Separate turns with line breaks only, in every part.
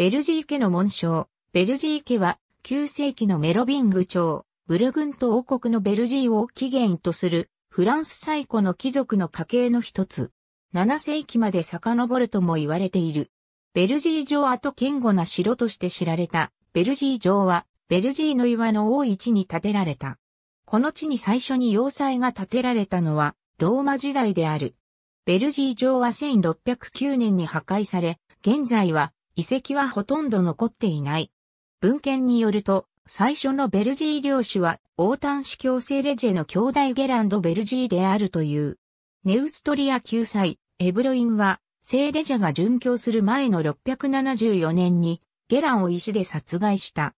ベルジー家の紋章。ベルジー家は、9世紀のメロビング朝、ブルグント王国のベルジーを起源とする、フランス最古の貴族の家系の一つ。7世紀まで遡るとも言われている。ベルジー城跡堅固な城として知られた、ベルジー城は、ベルジーの岩の多い地に建てられた。この地に最初に要塞が建てられたのは、ローマ時代である。ベルジー城は1609年に破壊され、現在は遺跡はほとんど残っていない。文献によると、最初のベルジー領主は、オータン司教聖レジェの兄弟ゲランド・ベルジーであるという。ネウストリア救済、エブロインは、聖レジェが殉教する前の674年に、ゲランを石で殺害した。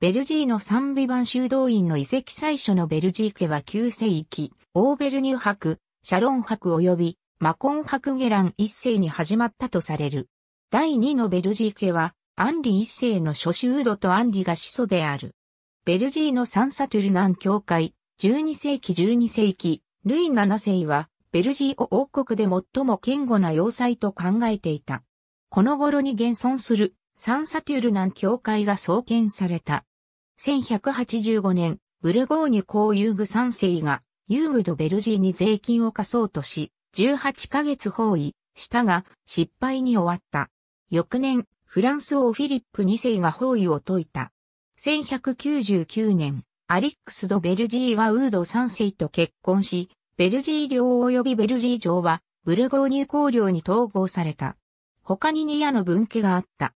ベルジーのビ美版修道院の遺跡最初のベルジー家は旧世紀、オーベルニュー博、シャロン博及びマコン博ゲラン一世に始まったとされる。第2のベルジー家は、アンリ一世の諸州度とアンリが始祖である。ベルジーのサンサトゥルナン教会、12世紀12世紀、ルイ7世は、ベルジーを王国で最も堅固な要塞と考えていた。この頃に現存するサンサトゥルナン教会が創建された。1185年、ブルゴーニュ公遊具三世が遊具とベルジーに税金を課そうとし、18ヶ月包囲したが失敗に終わった。翌年、フランス王フィリップ2世が包囲を解いた。1199年、アリックス・ド・ベルジーはウード3世と結婚し、ベルジー領及びベルジー城は、ブルゴーニュ公領に統合された。他にニアの分家があった。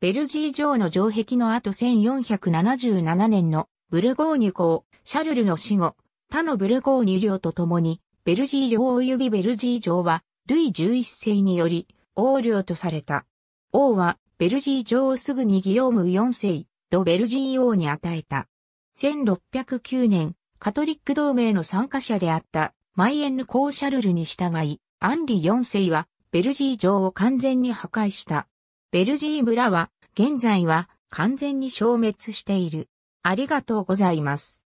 ベルジー城の城壁の後1477年のブルゴーニュ公、シャルルの死後、他のブルゴーニュ領と共に、ベルジー領及びベルジー城は、ルイ11世により、王領とされた。王は、ベルジー女王すぐにギヨーム4世、ド・ベルジー王に与えた。1609年、カトリック同盟の参加者であった、マイエンヌ・コーシャルルに従い、アンリ4世は、ベルジー城を完全に破壊した。ベルジー村は、現在は、完全に消滅している。ありがとうございます。